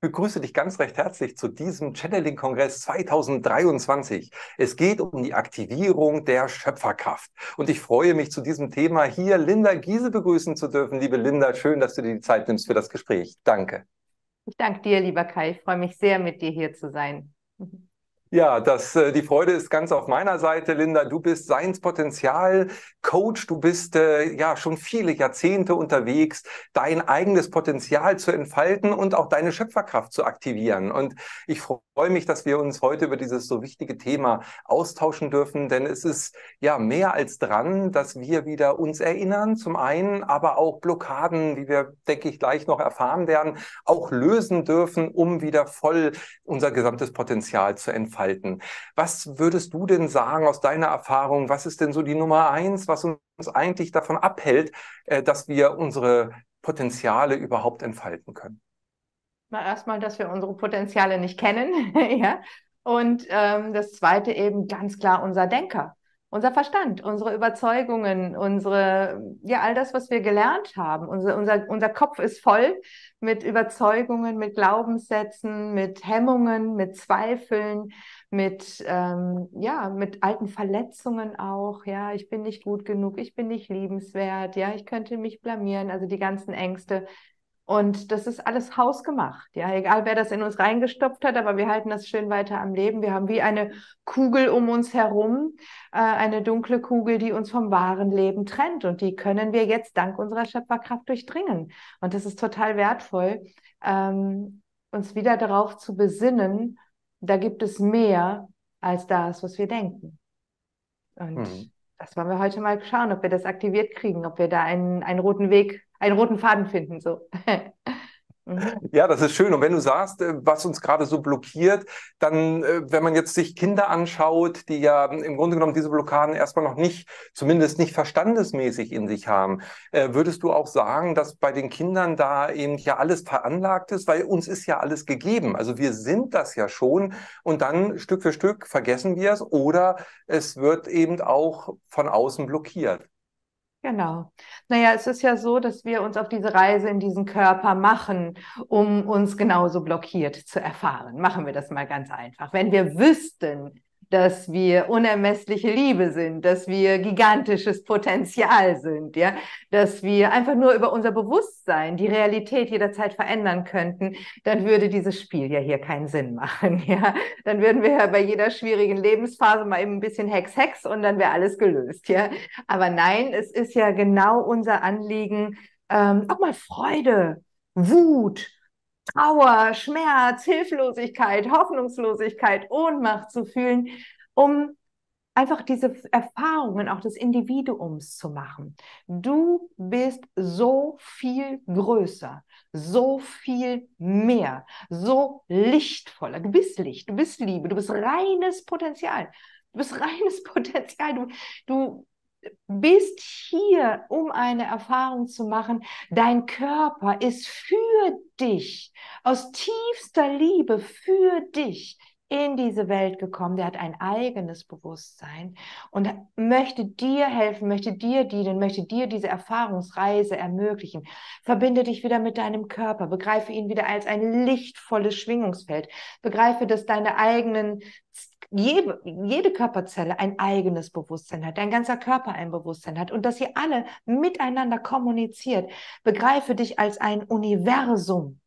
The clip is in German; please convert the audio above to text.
begrüße dich ganz recht herzlich zu diesem Channeling-Kongress 2023. Es geht um die Aktivierung der Schöpferkraft. Und ich freue mich zu diesem Thema hier Linda Giese begrüßen zu dürfen. Liebe Linda, schön, dass du dir die Zeit nimmst für das Gespräch. Danke. Ich danke dir, lieber Kai. Ich freue mich sehr, mit dir hier zu sein. Ja, das, äh, die Freude ist ganz auf meiner Seite, Linda. Du bist Seinspotenzial-Coach. Du bist äh, ja schon viele Jahrzehnte unterwegs, dein eigenes Potenzial zu entfalten und auch deine Schöpferkraft zu aktivieren. Und ich freue mich, dass wir uns heute über dieses so wichtige Thema austauschen dürfen, denn es ist ja mehr als dran, dass wir wieder uns erinnern, zum einen, aber auch Blockaden, wie wir, denke ich, gleich noch erfahren werden, auch lösen dürfen, um wieder voll unser gesamtes Potenzial zu entfalten entfalten. Was würdest du denn sagen aus deiner Erfahrung? Was ist denn so die Nummer eins, was uns eigentlich davon abhält, äh, dass wir unsere Potenziale überhaupt entfalten können? Mal erstmal, dass wir unsere Potenziale nicht kennen. ja. Und ähm, das zweite eben ganz klar unser Denker unser Verstand, unsere Überzeugungen, unsere, ja, all das, was wir gelernt haben. Unser, unser, unser Kopf ist voll mit Überzeugungen, mit Glaubenssätzen, mit Hemmungen, mit Zweifeln, mit, ähm, ja, mit alten Verletzungen auch. Ja, ich bin nicht gut genug, ich bin nicht liebenswert, ja, ich könnte mich blamieren. Also die ganzen Ängste, und das ist alles hausgemacht. Ja, egal wer das in uns reingestopft hat, aber wir halten das schön weiter am Leben. Wir haben wie eine Kugel um uns herum, äh, eine dunkle Kugel, die uns vom wahren Leben trennt. Und die können wir jetzt dank unserer Schöpferkraft durchdringen. Und das ist total wertvoll, ähm, uns wieder darauf zu besinnen, da gibt es mehr als das, was wir denken. Und hm das wollen wir heute mal schauen, ob wir das aktiviert kriegen, ob wir da einen, einen roten Weg, einen roten Faden finden. So. Mhm. Ja, das ist schön. Und wenn du sagst, äh, was uns gerade so blockiert, dann, äh, wenn man jetzt sich Kinder anschaut, die ja im Grunde genommen diese Blockaden erstmal noch nicht, zumindest nicht verstandesmäßig in sich haben, äh, würdest du auch sagen, dass bei den Kindern da eben ja alles veranlagt ist, weil uns ist ja alles gegeben. Also wir sind das ja schon und dann Stück für Stück vergessen wir es oder es wird eben auch von außen blockiert. Genau. Naja, es ist ja so, dass wir uns auf diese Reise in diesen Körper machen, um uns genauso blockiert zu erfahren. Machen wir das mal ganz einfach. Wenn wir wüssten, dass wir unermessliche Liebe sind, dass wir gigantisches Potenzial sind, ja, dass wir einfach nur über unser Bewusstsein die Realität jederzeit verändern könnten, dann würde dieses Spiel ja hier keinen Sinn machen, ja. Dann würden wir ja bei jeder schwierigen Lebensphase mal eben ein bisschen Hex Hex und dann wäre alles gelöst, ja. Aber nein, es ist ja genau unser Anliegen, ähm, auch mal Freude, Wut, Trauer, Schmerz, Hilflosigkeit, Hoffnungslosigkeit, Ohnmacht zu fühlen, um einfach diese Erfahrungen auch des Individuums zu machen. Du bist so viel größer, so viel mehr, so lichtvoller. Du bist Licht, du bist Liebe, du bist reines Potenzial. Du bist reines Potenzial. Du, du bist hier, um eine Erfahrung zu machen. Dein Körper ist für dich, aus tiefster Liebe für dich in diese Welt gekommen. Der hat ein eigenes Bewusstsein und möchte dir helfen, möchte dir dienen, möchte dir diese Erfahrungsreise ermöglichen. Verbinde dich wieder mit deinem Körper, begreife ihn wieder als ein lichtvolles Schwingungsfeld, begreife, dass deine eigenen jede, jede Körperzelle ein eigenes Bewusstsein hat, dein ganzer Körper ein Bewusstsein hat und dass ihr alle miteinander kommuniziert. Begreife dich als ein Universum.